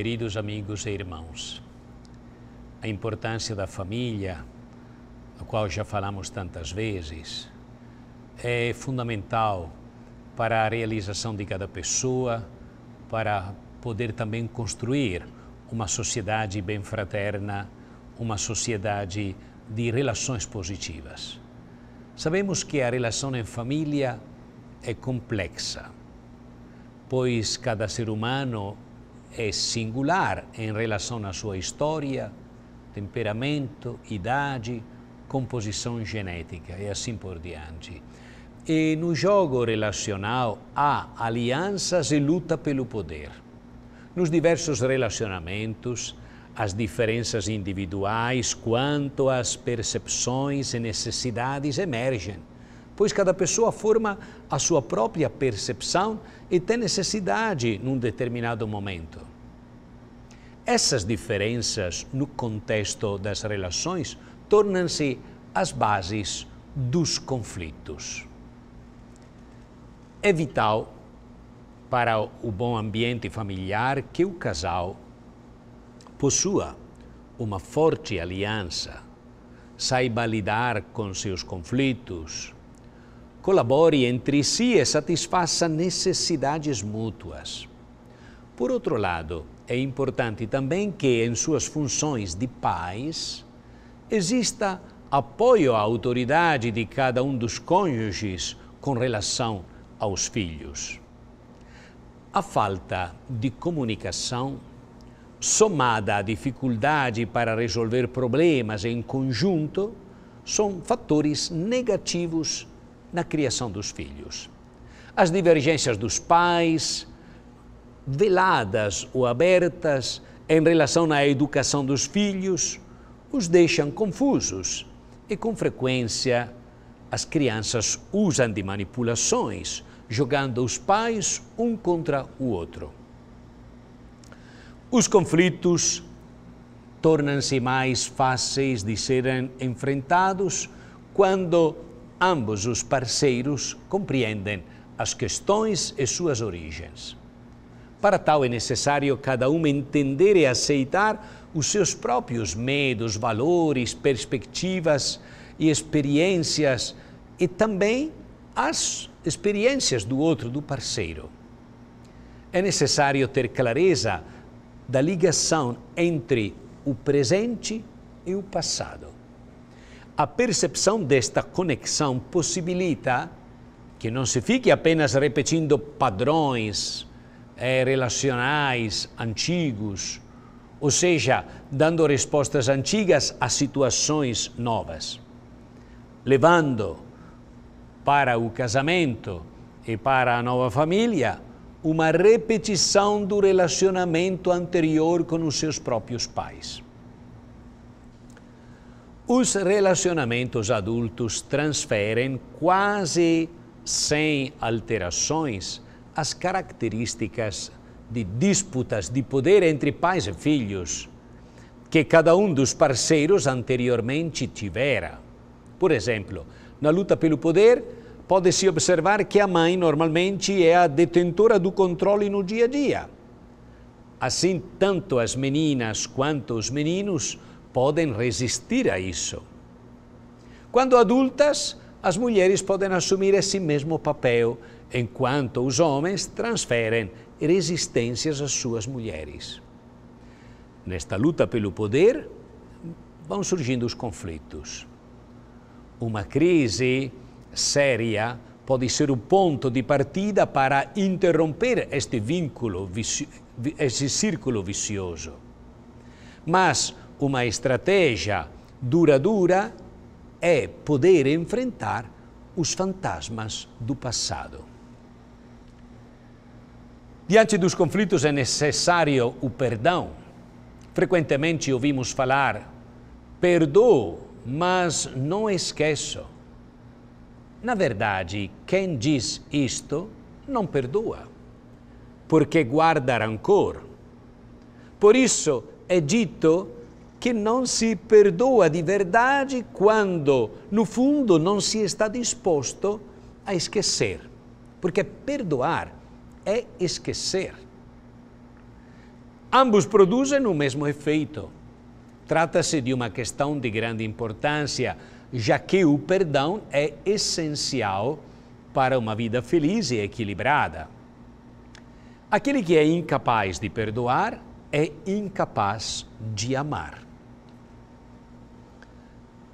Queridos amigos e irmãos, a importância da família, a qual já falamos tantas vezes, é fundamental para a realização de cada pessoa, para poder também construir uma sociedade bem fraterna, uma sociedade de relações positivas. Sabemos que a relação em família é complexa, pois cada ser humano é singular em relação à sua história, temperamento, idade, composição genética e assim por diante. E no jogo relacional há alianças e luta pelo poder. Nos diversos relacionamentos, as diferenças individuais quanto às percepções e necessidades emergem pois cada pessoa forma a sua própria percepção e tem necessidade num determinado momento. Essas diferenças no contexto das relações tornam-se as bases dos conflitos. É vital para o bom ambiente familiar que o casal possua uma forte aliança, saiba lidar com seus conflitos, colabore entre si e satisfaça necessidades mútuas. Por outro lado, é importante também que, em suas funções de pais, exista apoio à autoridade de cada um dos cônjuges com relação aos filhos. A falta de comunicação, somada à dificuldade para resolver problemas em conjunto, são fatores negativos na criação dos filhos. As divergências dos pais, veladas ou abertas, em relação à educação dos filhos, os deixam confusos e, com frequência, as crianças usam de manipulações, jogando os pais um contra o outro. Os conflitos tornam-se mais fáceis de serem enfrentados quando ambos os parceiros compreendem as questões e suas origens. Para tal é necessário cada um entender e aceitar os seus próprios medos, valores, perspectivas e experiências e também as experiências do outro, do parceiro. É necessário ter clareza da ligação entre o presente e o passado a percepção desta conexão possibilita que não se fique apenas repetindo padrões eh, relacionais antigos, ou seja, dando respostas antigas a situações novas, levando para o casamento e para a nova família uma repetição do relacionamento anterior com os seus próprios pais. Os relacionamentos adultos transferem quase sem alterações as características de disputas de poder entre pais e filhos que cada um dos parceiros anteriormente tivera. Por exemplo, na luta pelo poder, pode-se observar que a mãe normalmente é a detentora do controle no dia a dia. Assim, tanto as meninas quanto os meninos podem resistir a isso. Quando adultas, as mulheres podem assumir esse mesmo papel, enquanto os homens transferem resistências às suas mulheres. Nesta luta pelo poder, vão surgindo os conflitos. Uma crise séria pode ser o ponto de partida para interromper este vínculo, este círculo vicioso. Mas uma estratégia duradoura é poder enfrentar os fantasmas do passado. Diante dos conflitos é necessário o perdão. Frequentemente ouvimos falar: perdoo, mas não esqueço. Na verdade, quem diz isto não perdoa, porque guarda rancor. Por isso é dito que não se perdoa de verdade quando, no fundo, não se está disposto a esquecer. Porque perdoar é esquecer. Ambos produzem o mesmo efeito. Trata-se de uma questão de grande importância, já que o perdão é essencial para uma vida feliz e equilibrada. Aquele que é incapaz de perdoar é incapaz de amar.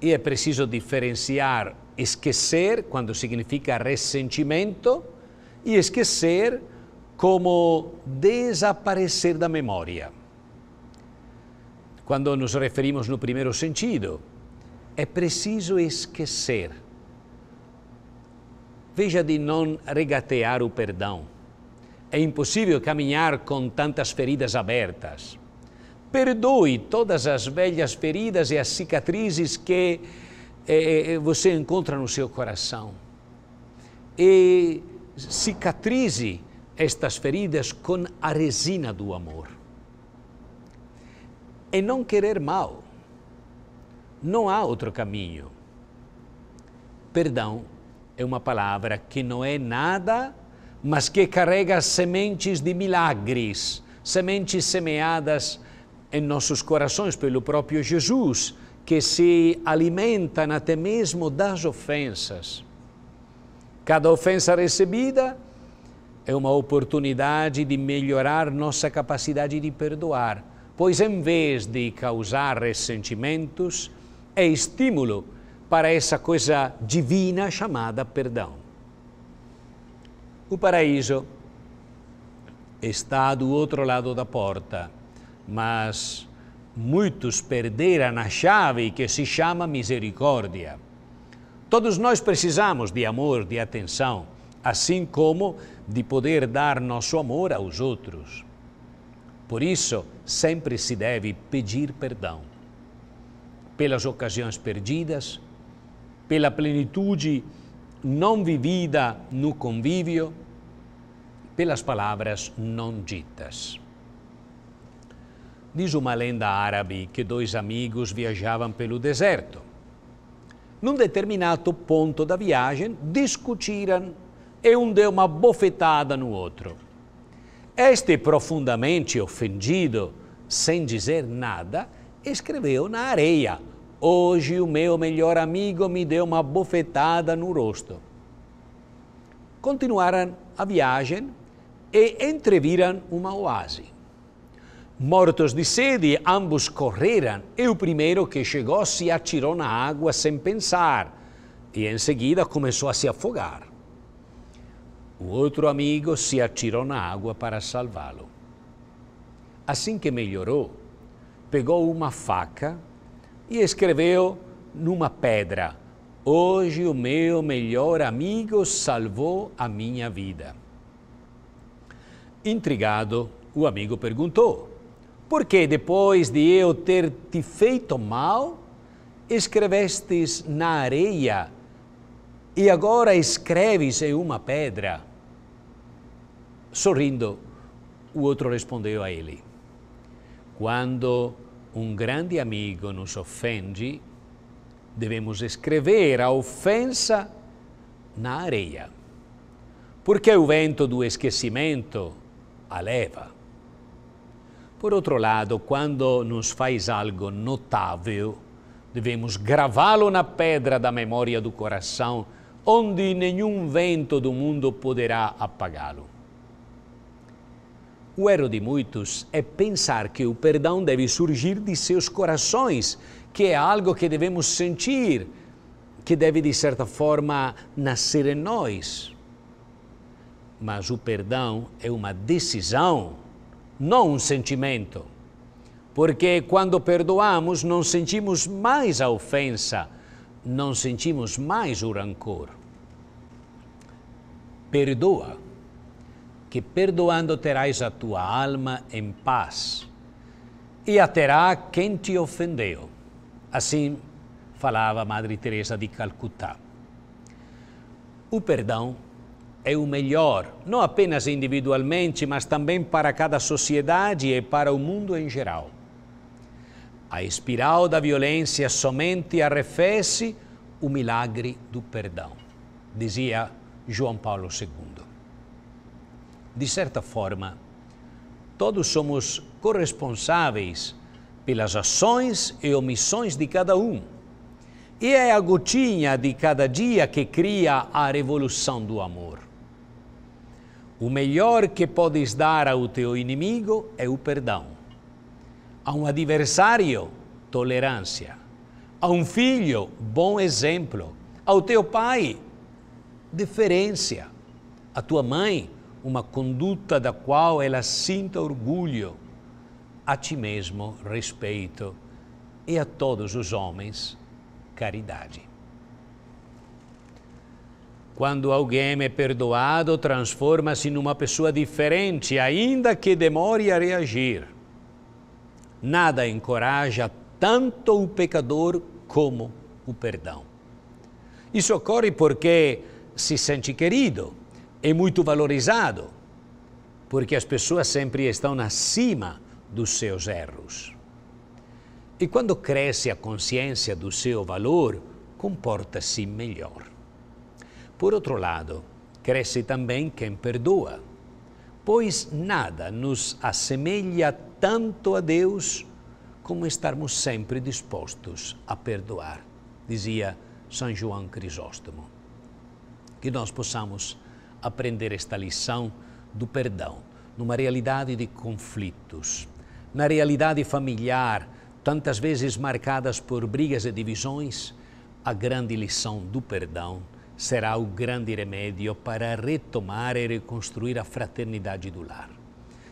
E é preciso diferenciar esquecer, quando significa ressentimento, e esquecer como desaparecer da memória. Quando nos referimos no primeiro sentido, é preciso esquecer. Veja de não regatear o perdão. É impossível caminhar com tantas feridas abertas. Perdoe todas as velhas feridas e as cicatrizes que eh, eh, eh, você encontra no seu coração. E cicatrize estas feridas com a resina do amor. E não querer mal. Não há outro caminho. Perdão é uma palavra que não é nada, mas que carrega sementes de milagres, sementes semeadas em nossos corações pelo próprio Jesus, que se alimentam até mesmo das ofensas. Cada ofensa recebida é uma oportunidade de melhorar nossa capacidade de perdoar, pois em vez de causar ressentimentos, é estímulo para essa coisa divina chamada perdão. O paraíso está do outro lado da porta mas muitos perderam a chave que se chama misericórdia. Todos nós precisamos de amor, de atenção, assim como de poder dar nosso amor aos outros. Por isso, sempre se deve pedir perdão pelas ocasiões perdidas, pela plenitude não vivida no convívio, pelas palavras não ditas. Diz uma lenda árabe que dois amigos viajavam pelo deserto. Num determinado ponto da viagem, discutiram e um deu uma bofetada no outro. Este, profundamente ofendido, sem dizer nada, escreveu na areia: Hoje o meu melhor amigo me deu uma bofetada no rosto. Continuaram a viagem e entreviram uma oásis. Mortos de sede, ambos correram e o primeiro que chegou se atirou na água sem pensar e em seguida começou a se afogar. O outro amigo se atirou na água para salvá-lo. Assim que melhorou, pegou uma faca e escreveu numa pedra: Hoje o meu melhor amigo salvou a minha vida. Intrigado, o amigo perguntou: porque depois de eu ter te feito mal, escrevestes na areia e agora escreves em uma pedra. Sorrindo, o outro respondeu a ele: Quando um grande amigo nos ofende, devemos escrever a ofensa na areia, porque o vento do esquecimento a leva. Por outro lado, quando nos faz algo notável, devemos gravá-lo na pedra da memória do coração, onde nenhum vento do mundo poderá apagá-lo. O erro de muitos é pensar que o perdão deve surgir de seus corações, que é algo que devemos sentir, que deve de certa forma nascer em nós. Mas o perdão é uma decisão não um sentimento, porque quando perdoamos não sentimos mais a ofensa, não sentimos mais o rancor. Perdoa, que perdoando terás a tua alma em paz e a terá quem te ofendeu. Assim falava Madre Teresa de Calcutá. O perdão é o melhor, não apenas individualmente, mas também para cada sociedade e para o mundo em geral. A espiral da violência somente arrefece o milagre do perdão, dizia João Paulo II. De certa forma, todos somos corresponsáveis pelas ações e omissões de cada um. E é a gotinha de cada dia que cria a revolução do amor. O melhor que podes dar ao teu inimigo é o perdão. A um adversário, tolerância. A um filho, bom exemplo. Ao teu pai, deferência. A tua mãe, uma conduta da qual ela sinta orgulho. A ti mesmo, respeito. E a todos os homens, caridade. Quando alguém é perdoado, transforma-se numa pessoa diferente, ainda que demore a reagir. Nada encoraja tanto o pecador como o perdão. Isso ocorre porque se sente querido e é muito valorizado, porque as pessoas sempre estão acima dos seus erros. E quando cresce a consciência do seu valor, comporta-se melhor. Por outro lado, cresce também quem perdoa, pois nada nos assemelha tanto a Deus como estarmos sempre dispostos a perdoar, dizia São João Crisóstomo. Que nós possamos aprender esta lição do perdão numa realidade de conflitos, na realidade familiar, tantas vezes marcadas por brigas e divisões, a grande lição do perdão será o grande remédio para retomar e reconstruir a fraternidade do lar.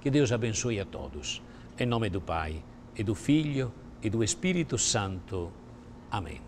Que Deus abençoe a todos. Em nome do Pai, e do Filho, e do Espírito Santo. Amém.